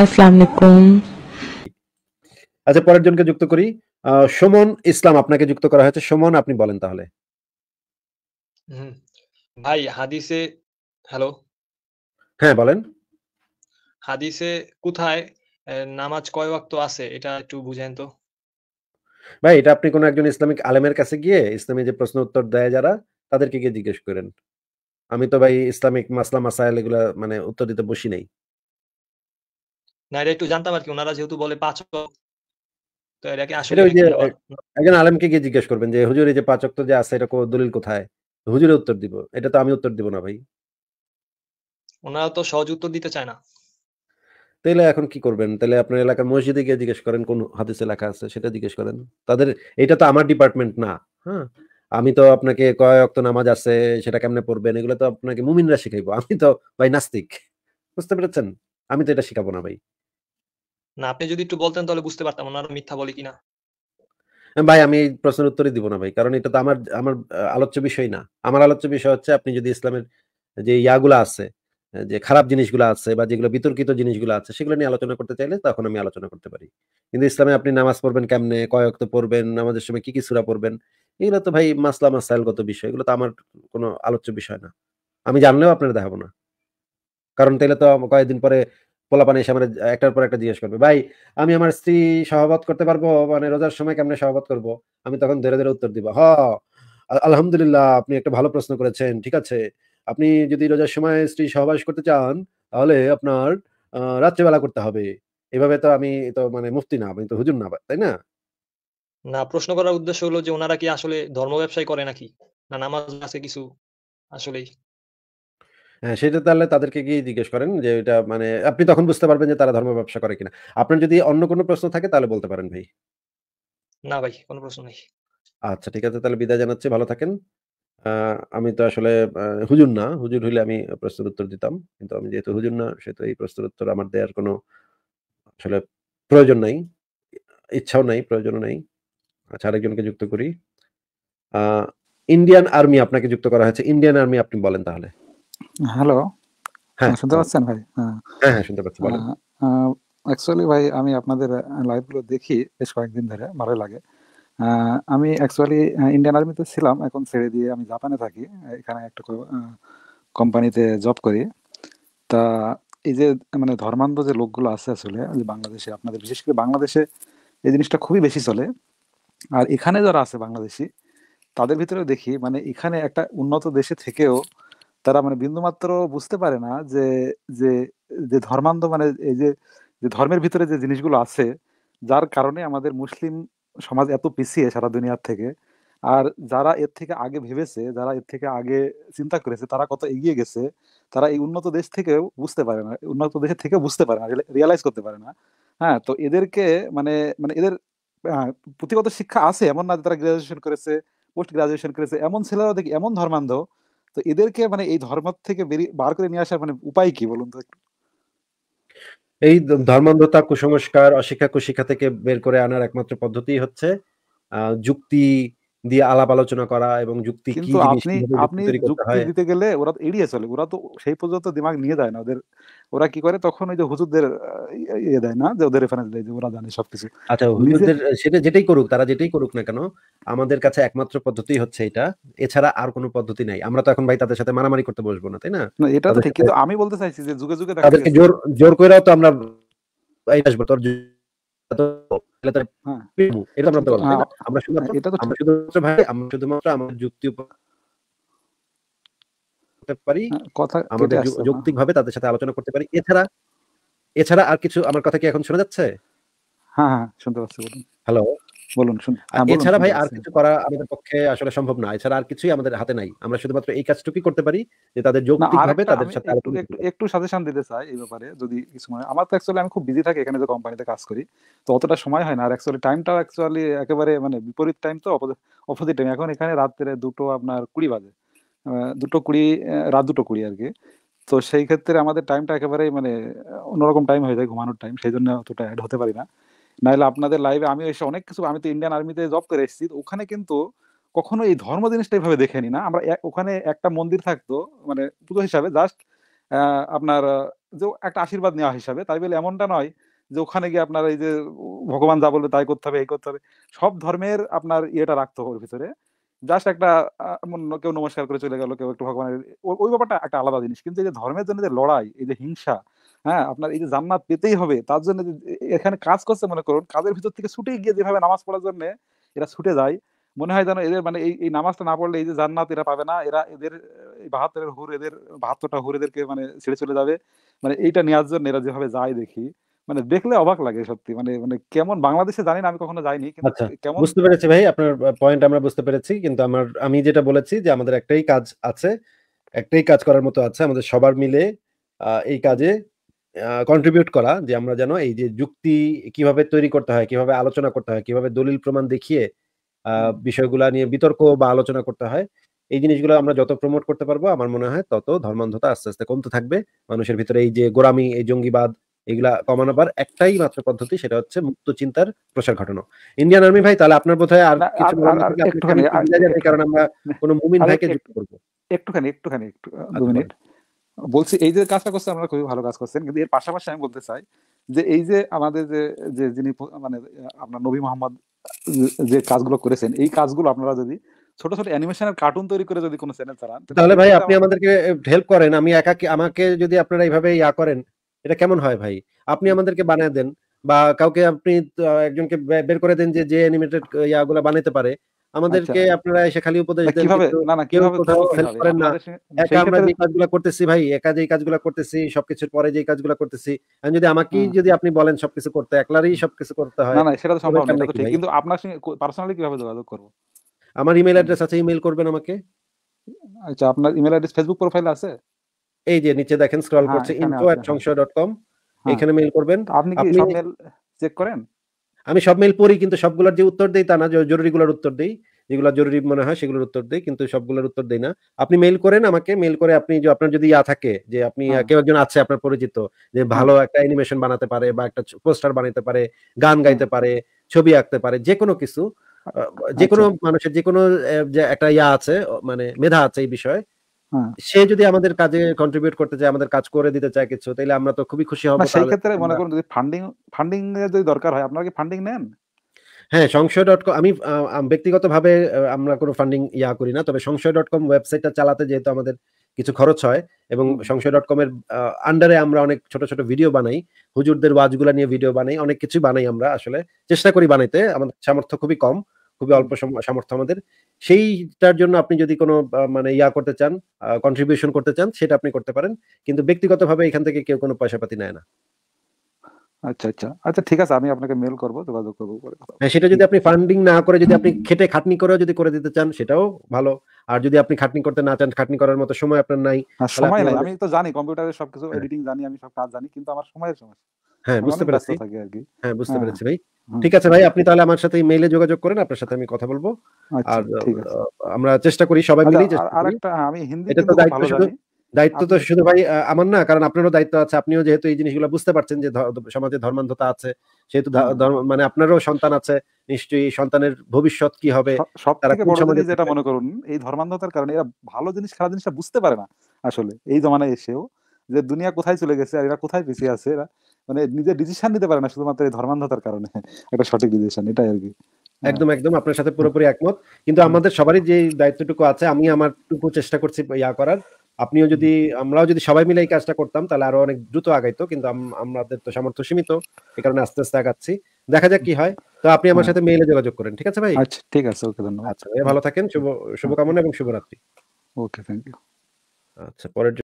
আচ্ছা পরের জনকে যুক্ত করি সুমন ইসলাম আপনাকে যুক্ত করা হয়েছে সুমন আপনি বলেন তাহলে ভাই হাদিসে হ্যালো হ্যাঁ বলেন হাদিসে কোথায় নামাজ কয় ওয়াক্ত আছে এটা একটু বুঝেন তো ভাই এটা আপনি কোনো একজন ইসলামিক আলেমের কাছে গিয়ে ইসলামে যে প্রশ্ন উত্তর দেয় যারা তাদেরকে গিয়ে জিজ্ঞেস করেন আমি তো ভাই ইসলামিক মাসলা মাসাইল এগুলা মানে উত্তর দিতে বসি নাই না এটা একটু জানতাম আর কি ওনারা যেহেতু বলে তো এটা কি আসলে ওই যে একজন আলেমকে গিয়ে জিজ্ঞেস করবেন যে হুজুর এই যে তো যে আছে এটা দলিল কোথায় হুজুরে উত্তর দিব এটা তো আমি উত্তর দিব না ভাই ওনারা তো সহজ উত্তর দিতে চায় না তাহলে এখন কি করবেন তাহলে আপনার এলাকার মসজিদে গিয়ে জিজ্ঞেস করেন কোন হাদিসে লেখা আছে সেটা জিজ্ঞেস করেন তাদের এটা তো আমার ডিপার্টমেন্ট না হ্যাঁ আমি তো আপনাকে কয় অক্ত নামাজ আছে সেটা কেমনে পড়বেন এগুলো তো আপনাকে মুমিনরা শিখাইবো আমি তো ভাই নাস্তিক বুঝতে পেরেছেন আমি তো এটা শিখাবো না ভাই না আপনি যদি একটু বলতেন তাহলে বুঝতে পারতাম ওনারা মিথ্যা বলে কিনা ভাই আমি এই প্রশ্নের উত্তরই দিব না ভাই কারণ এটা তো আমার আমার আলোচ্য বিষয় না আমার আলোচ্য বিষয় হচ্ছে আপনি যদি ইসলামের যে ইয়াগুলো আছে যে খারাপ জিনিসগুলো আছে বা যেগুলো বিতর্কিত জিনিসগুলো আছে সেগুলো নিয়ে আলোচনা করতে চাইলে তখন আমি আলোচনা করতে পারি কিন্তু ইসলামে আপনি নামাজ পড়বেন কেমনে কয়ক্ত পড়বেন নামাজের সময় কি কি সুরা পড়বেন এগুলো তো ভাই মাসলা মাসাইলগত বিষয় এগুলো তো আমার কোনো আলোচ্য বিষয় না আমি জানলেও আপনারা দেখাবো না কারণ তাহলে তো কয়েকদিন পরে পোলাপানে এসে আমার একটার পর একটা জিজ্ঞেস করবে ভাই আমি আমার স্ত্রী সহবত করতে পারবো মানে রোজার সময় কেমনে সহবত করব আমি তখন ধীরে ধীরে উত্তর দিব হ আলহামদুলিল্লাহ আপনি একটা ভালো প্রশ্ন করেছেন ঠিক আছে আপনি যদি রোজার সময় স্ত্রী সহবাস করতে চান তাহলে আপনার রাত্রেবেলা করতে হবে এভাবে তো আমি তো মানে মুফতি না আমি তো হুজুর না তাই না না প্রশ্ন করার উদ্দেশ্য হলো যে ওনারা কি আসলে ধর্ম ব্যবসায় করে নাকি না নামাজ আছে কিছু আসলেই হ্যাঁ সেটা তাহলে তাদেরকে গিয়ে জিজ্ঞেস করেন যে এটা মানে আপনি তখন বুঝতে পারবেন যে তারা ধর্ম ব্যবসা করে কিনা। আপনার যদি অন্য কোনো প্রশ্ন থাকে তাহলে বলতে পারেন ভাই। না ভাই, কোনো প্রশ্ন নেই আচ্ছা ঠিক আছে তাহলে বিদায় জানাচ্ছি। ভালো থাকেন। আমি তো আসলে হুজুর না। হুজুর হইলে আমি প্রশ্নের উত্তর দিতাম। কিন্তু আমি যেহেতু হুজুর না সেহেতু এই প্রশ্নের উত্তর আমার দেয়ার কোনো আসলে প্রয়োজন নাই। ইচ্ছাও নাই, প্রয়োজনও নাই। আচ্ছা আরেকজনকে যুক্ত করি। আহ ইন্ডিয়ান আর্মি আপনাকে যুক্ত করা হয়েছে। ইন্ডিয়ান আর্মি আপনি বলেন তাহলে। হ্যালো হ্যাঁ শুনতে পাচ্ছেন ভাই হ্যাঁ হ্যাঁ, হ্যাঁ শুনতে পাচ্ছি বলেন অ্যাকচুয়ালি ভাই আমি আপনাদের লাইভগুলো দেখি বেশ কয়েকদিন ধরে ভালো লাগে আমি অ্যাকচুয়ালি ইন্ডিয়ান আর্মিতে ছিলাম এখন ছেড়ে দিয়ে আমি জাপানে থাকি এখানে একটা কোম্পানিতে জব করি তা এই যে মানে ধর্মান্ধ যে লোকগুলো আছে আসলে যে বাংলাদেশে আপনাদের বিশেষ করে বাংলাদেশে এই জিনিসটা খুবই বেশি চলে আর এখানে যারা আছে বাংলাদেশি তাদের ভিতরেও দেখি মানে এখানে একটা উন্নত দেশে থেকেও তারা মানে বিন্দু মাত্র বুঝতে পারে না যে যে যে ধর্মান্ধ মানে এই যে ধর্মের ভিতরে যে জিনিসগুলো আছে যার কারণে আমাদের মুসলিম সমাজ এত পিছিয়ে সারা দুনিয়ার থেকে আর যারা এর থেকে আগে ভেবেছে যারা এর থেকে আগে চিন্তা করেছে তারা কত এগিয়ে গেছে তারা এই উন্নত দেশ থেকে বুঝতে পারে না উন্নত দেশ থেকে বুঝতে পারে না রিয়ালাইজ করতে পারে না হ্যাঁ তো এদেরকে মানে মানে এদের পুঁথিগত শিক্ষা আছে এমন না যে তারা গ্রাজুয়েশন করেছে পোস্ট গ্রাজুয়েশন করেছে এমন ছেলেরাও দেখি এমন ধর্মান্ধ তো এদেরকে মানে এই ধর্ম থেকে বেরিয়ে বার করে নিয়ে আসার মানে উপায় কি বলুন তো এই ধর্মান্ধতা কুসংস্কার অশিক্ষা কুশিক্ষা থেকে বের করে আনার একমাত্র পদ্ধতি হচ্ছে যুক্তি দিয়ে আলাপ আলোচনা করা এবং যুক্তি কি আপনি আপনি যুক্তি দিতে গেলে ওরা তো এড়িয়ে চলে ওরা তো সেই পর্যন্ত দিমাগ নিয়ে যায় না ওদের ওরা কি করে তখন ওই যে হুজুরদের ইয়ে দেয় না যে ওদের রেফারেন্স দেয় যে ওরা জানে সবকিছু আচ্ছা হুজুরদের সেটা যেটাই করুক তারা যেটাই করুক না কেন আমাদের কাছে একমাত্র পদ্ধতি হচ্ছে এটা এছাড়া আর কোনো পদ্ধতি নাই আমরা তো এখন ভাই তাদের সাথে মারামারি করতে বসবো না তাই না এটা তো ঠিক কিন্তু আমি বলতে চাইছি যে যুগে যুগে তাদেরকে জোর জোর করেও তো আমরা এই আসবো তোর হ্যাঁ। হ্যাঁ। হ্যাঁ, কথা আমাদের যৌক্তিক ভাবে তাদের সাথে আলোচনা করতে পারি এছাড়া এছাড়া আর কিছু আমার কথা কি এখন শোনা যাচ্ছে হ্যাঁ হ্যাঁ শুনতে পাচ্ছি হ্যালো হ্যাঁ, বলুন এছাড়া ভাই আর কিছু করা আমাদের পক্ষে আসলে সম্ভব না এছাড়া আর কিছুই আমাদের হাতে নাই আমরা শুধুমাত্র এই কাজটুকুই করতে পারি যে তাদের যৌক্তিকভাবে তাদের সাথে একটু সাজেশন দিতে চাই এই ব্যাপারে যদি কিছু আমার তো অ্যাকচুয়ালি আমি খুব বিজি থাকি এখানে যে কোম্পানিতে কাজ করি তো অতটা সময় হয় না আর অ্যাকচুয়ালি টাইমটাও অ্যাকচুয়ালি একেবারে মানে বিপরীত টাইম তো অপোজিট টাইম এখন এখানে রাত্রে দুটো আপনার কুড়ি বাজে দুটো কুড়ি রাত দুটো কুড়ি আর কি তো সেই ক্ষেত্রে আমাদের টাইমটা একেবারে মানে অন্যরকম টাইম হয়ে যায় ঘুমানোর টাইম সেই জন্য অতটা অ্যাড হতে পারি না নাহলে আপনাদের লাইভে আমি এসে অনেক কিছু আমি তো ইন্ডিয়ান আর্মিতে জব করে এসেছি ওখানে কিন্তু কখনো এই ধর্ম জিনিসটা এইভাবে দেখেনি না আমরা ওখানে একটা মন্দির থাকতো মানে পুজো হিসাবে জাস্ট আপনার যে একটা আশীর্বাদ নেওয়া হিসাবে তাই বলে এমনটা নয় যে ওখানে গিয়ে আপনার এই যে ভগবান যা বলবে তাই করতে হবে এই করতে হবে সব ধর্মের আপনার ইয়েটা রাখতো ওর ভিতরে জাস্ট একটা কেউ নমস্কার করে চলে গেল কেউ একটু ভগবানের ওই ব্যাপারটা একটা আলাদা জিনিস কিন্তু এই যে ধর্মের জন্য যে লড়াই এই যে হিংসা হ্যাঁ আপনার এই যে জান্নাত পেতেই হবে তার জন্য এখানে কাজ করছে মনে করুন কাজের ভিতর থেকে ছুটে গিয়ে যেভাবে নামাজ পড়ার জন্য এরা ছুটে যায় মনে হয় যেন এদের মানে এই নামাজটা না পড়লে এই যে জান্নাত এরা পাবে না এরা এদের বাহাত্তরের হুর এদের বাহাত্তরটা হুর এদেরকে মানে ছেড়ে চলে যাবে মানে এইটা নেওয়ার জন্য এরা যেভাবে যায় দেখি মানে দেখলে অবাক লাগে সত্যি মানে মানে কেমন বাংলাদেশে জানি না আমি কখনো যাইনি আচ্ছা, কেমন বুঝতে পেরেছি ভাই আপনার পয়েন্ট আমরা বুঝতে পেরেছি কিন্তু আমার আমি যেটা বলেছি যে আমাদের একটাই কাজ আছে একটাই কাজ করার মতো আছে আমাদের সবার মিলে এই কাজে কন্ট্রিবিউট করা যে আমরা যেন এই যে যুক্তি কিভাবে তৈরি করতে হয় কিভাবে আলোচনা করতে হয় কিভাবে দলিল প্রমাণ দেখিয়ে বিষয়গুলা নিয়ে বিতর্ক বা আলোচনা করতে হয় এই জিনিসগুলো আমরা যত প্রমোট করতে পারবো আমার মনে হয় তত ধর্মান্ধতা আস্তে আস্তে কমতে থাকবে মানুষের ভিতরে এই যে গোরামি এই জঙ্গিবাদ এগুলা কমানোবার একটাই মাত্র পদ্ধতি সেটা হচ্ছে মুক্ত চিন্তার প্রসার ঘটানো ইন্ডিয়ান আর্মি ভাই তাহলে আপনার বোধহয় আর কিছু কারণ আমরা কোনো মুমিন ভাইকে যুক্ত করবো একটুখানি একটুখানি একটু দু আচ্ছা, মিনিট বলছি এই যে কাজটা করছে আপনারা খুবই ভালো কাজ করছেন কিন্তু এর পাশাপাশি আমি বলতে চাই যে এই যে আমাদের যে যে যিনি মানে আপনার নবী মোহাম্মদ যে কাজগুলো করেছেন এই কাজগুলো আপনারা যদি ছোট ছোট অ্যানিমেশনের কার্টুন তৈরি করে যদি কোনো চ্যানেল চালান তাহলে ভাই আপনি আমাদেরকে হেল্প করেন আমি একা আমাকে যদি আপনারা এইভাবে ইয়া করেন এটা কেমন হয় ভাই আপনি আমাদেরকে বানিয়ে দেন বা কাউকে আপনি একজনকে বের করে দেন যে যে অ্যানিমেটেড ইয়াগুলো বানাতে পারে আমাদেরকে আচ্ছা। আপনারা এসে খালি উপদেশ দেন না না কিভাবে হেল্প করেন না একা আমরা যে কাজগুলো করতেছি ভাই একা যে কাজগুলো করতেছি সবকিছুর পরে যে কাজগুলো করতেছি আমি যদি আমাকেই যদি আপনি বলেন সবকিছু করতে একলারই সবকিছু করতে হয় না না সেটা তো সম্ভব না ঠিক কিন্তু আপনার সঙ্গে পার্সোনালি কিভাবে যোগাযোগ করব আমার ইমেল অ্যাড্রেস আছে ইমেল করবেন আমাকে আচ্ছা আপনার ইমেল অ্যাড্রেস ফেসবুক প্রোফাইল আছে এই যে নিচে দেখেন স্ক্রল করছে info@সংশয়.com এখানে মেইল হ্যাঁ। হ্যাঁ। করবেন আপনি কি সব মেল চেক করেন আমি সব মেল পড়ি কিন্তু সবগুলোর যে উত্তর দিই তা না জরুরিগুলোর উত্তর দিই যেগুলো জরুরি মনে হয় সেগুলোর উত্তর দিই কিন্তু সবগুলোর উত্তর দিই না আপনি মেল করেন আমাকে মেল করে আপনি যে আপনার যদি ইয়া থাকে যে আপনি হ্যাঁ। কেউ একজন আছে আপনার পরিচিত যে হ্যাঁ। ভালো একটা অ্যানিমেশন বানাতে পারে বা একটা পোস্টার বানাতে পারে গান হ্যাঁ। গাইতে পারে ছবি আঁকতে পারে আচ্ছা। যে কোনো কিছু যে কোনো মানুষের যে কোনো একটা ইয়া আছে মানে মেধা আছে এই বিষয়ে হ্যাঁ। সে যদি আমাদের কাজে কন্ট্রিবিউট করতে চায় আমাদের কাজ করে দিতে চায় কিছু তাহলে আমরা তো খুবই খুশি হবো সেই ক্ষেত্রে মনে করুন যদি ফান্ডিং ফান্ডিং এর যদি দরকার হয় আপনারা কি ফান্ডিং নেন হ্যাঁ সংশয় ডট কম আমি ব্যক্তিগত ভাবে আমরা কোনো ফান্ডিং ইয়া করি না তবে সংশয় ডট কম ওয়েবসাইটটা চালাতে যেহেতু আমাদের কিছু খরচ হয় এবং সংশয় ডট কম এর আন্ডারে আমরা অনেক ছোট ছোট ভিডিও বানাই হুজুরদের ওয়াজগুলা নিয়ে ভিডিও বানাই অনেক কিছু বানাই আমরা আসলে চেষ্টা করি বানাইতে আমাদের সামর্থ্য খুবই কম খুবই অল্প সামর্থ্য আমাদের সেইটার জন্য আপনি যদি কোনো মানে ইয়া করতে চান কন্ট্রিবিউশন করতে চান সেটা আপনি করতে পারেন কিন্তু ব্যক্তিগতভাবে এখান থেকে কেউ কোনো পয়সা পাতি নেয় না আচ্ছা আচ্ছা আচ্ছা ঠিক আছে আমি আপনাকে মেল করব যোগাযোগ করব হ্যাঁ সেটা যদি আপনি ফান্ডিং না করে যদি আপনি খেটে খাটনি করে যদি করে দিতে চান সেটাও ভালো আর যদি আপনি খাটনি করতে না চান খাটনি করার মতো সময় আপনার নাই সময় নাই আমি তো জানি কম্পিউটারে সবকিছু এডিটিং হ্যাঁ। জানি আমি সব কাজ জানি কিন্তু আমার সময়ের সমস্যা হ্যাঁ বুঝতে পেরেছি হ্যাঁ বুঝতে হ্যাঁ। পেরেছি ভাই ঠিক আছে ভাই আপনি তাহলে আমার সাথে মেইলে যোগাযোগ করেন আপনার সাথে আমি কথা বলবো আচ্ছা, আর আমরা চেষ্টা করি সবাই আচ্ছা, মিলে এটা তো দায়িত্ব শুধু দায়িত্ব তো শুধু ভাই আমার না কারণ আপনারও দায়িত্ব আছে আপনিও যেহেতু এই জিনিসগুলো বুঝতে পারছেন যে সমাজে ধর্মান্ধতা আছে সেহেতু মানে আপনারও সন্তান আছে নিশ্চয়ই সন্তানের ভবিষ্যৎ কি হবে যেটা মনে করুন এই ধর্মান্ধতার কারণে এরা ভালো জিনিস খারাপ জিনিসটা বুঝতে পারে না আসলে এই জমানায় এসেও যে দুনিয়া কোথায় চলে গেছে আর এরা কোথায় পিছিয়ে আছে এরা মানে নিজে ডিসিশন নিতে পারে না শুধুমাত্র এই ধর্মান্ধতার কারণে একটা সঠিক ডিসিশন এটাই আর কি হ্যাঁ। একদম একদম আপনার সাথে পুরোপুরি একমত কিন্তু আমাদের সবারই যে দায়িত্বটুকু আছে আমি আমার টুকু চেষ্টা করছি ইয়া করার আপনিও যদি আমরাও যদি সবাই মিলে এই কাজটা করতাম তাহলে আরো অনেক দ্রুত আগাইতো কিন্তু আমাদের তো সামর্থ্য সীমিত এই কারণে আস্তে আস্তে আগাচ্ছি দেখা যাক কি হয় তো আপনি আমার হ্যাঁ। সাথে মেইলে যোগাযোগ করেন ঠিক আছে ভাই আচ্ছা ঠিক আছে ওকে ধন্যবাদ আচ্ছা ভালো থাকেন শুভ হ্যাঁ। শুভকামনা এবং শুভরাত্রি ওকে থ্যাংক ইউ আচ্ছা পরের